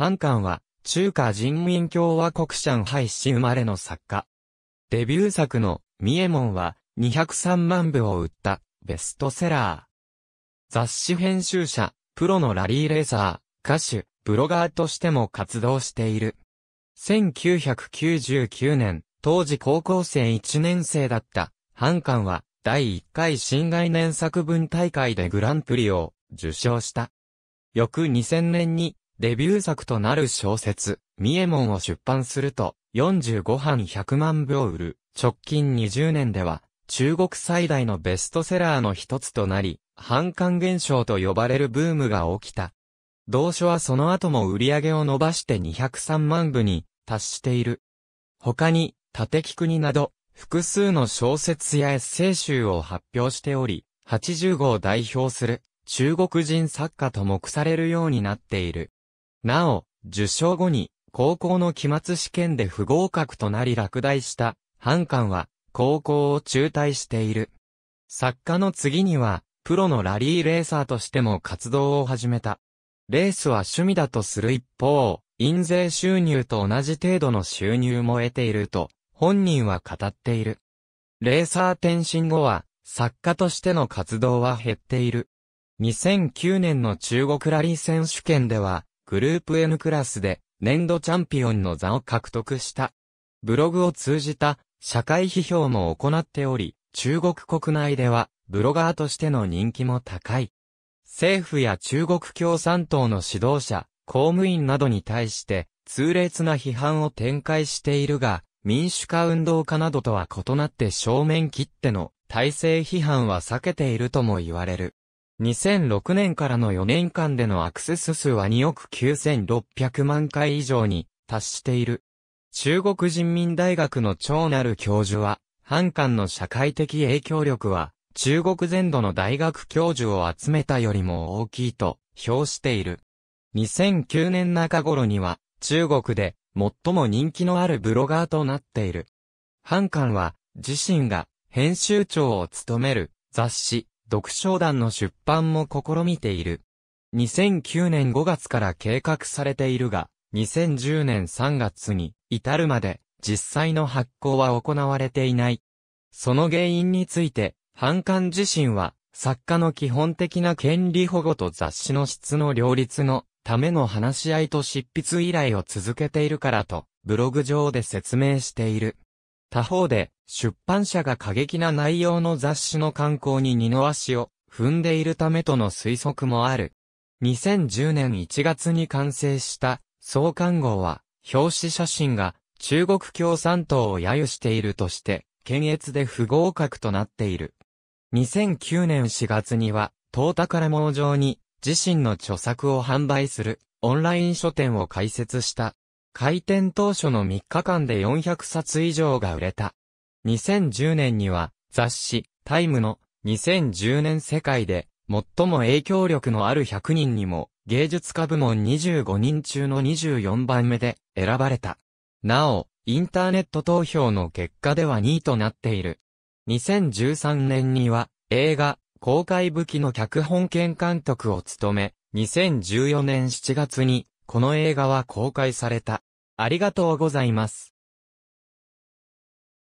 ハンカンは、中華人民共和国上海市生まれの作家。デビュー作の、ミエモンは、203万部を売った、ベストセラー。雑誌編集者、プロのラリーレーサー、歌手、ブロガーとしても活動している。1999年、当時高校生1年生だった、ハンカンは、第1回新概念作文大会でグランプリを受賞した。翌2000年にデビュー作となる小説、ミエモンを出版すると、45版100万部を売る。直近20年では、中国最大のベストセラーの一つとなり、反感現象と呼ばれるブームが起きた。同書はその後も売り上げを伸ばして203万部に達している。他に、縦木国など、複数の小説やエッセイ集を発表しており、80号を代表する中国人作家と目されるようになっている。なお、受賞後に、高校の期末試験で不合格となり落第した、ハ官は、高校を中退している。作家の次には、プロのラリーレーサーとしても活動を始めた。レースは趣味だとする一方、印税収入と同じ程度の収入も得ていると、本人は語っている。レーサー転身後は、作家としての活動は減っている。2009年の中国ラリー選手権では、グループ N クラスで年度チャンピオンの座を獲得した。ブログを通じた社会批評も行っており、中国国内ではブロガーとしての人気も高い。政府や中国共産党の指導者、公務員などに対して痛烈な批判を展開しているが、民主化運動家などとは異なって正面切っての体制批判は避けているとも言われる。2006年からの4年間でのアクセス数は2億9600万回以上に達している。中国人民大学の長なる教授は、反ンの社会的影響力は、中国全土の大学教授を集めたよりも大きいと評している。2009年中頃には、中国で最も人気のあるブロガーとなっている。反ンは、自身が編集長を務める雑誌、読書団の出版も試みている。2009年5月から計画されているが、2010年3月に至るまで実際の発行は行われていない。その原因について、反感自身は作家の基本的な権利保護と雑誌の質の両立のための話し合いと執筆依頼を続けているからとブログ上で説明している。他方で出版社が過激な内容の雑誌の刊行に二の足を踏んでいるためとの推測もある。2010年1月に完成した創刊号は、表紙写真が中国共産党を揶揄しているとして、検閲で不合格となっている。2009年4月には、東宝網上に自身の著作を販売するオンライン書店を開設した。開店当初の3日間で400冊以上が売れた。2010年には雑誌タイムの2010年世界で最も影響力のある100人にも芸術家部門25人中の24番目で選ばれた。なお、インターネット投票の結果では2位となっている。2013年には映画公開武器の脚本兼監督を務め、2014年7月にこの映画は公開された。ありがとうございます。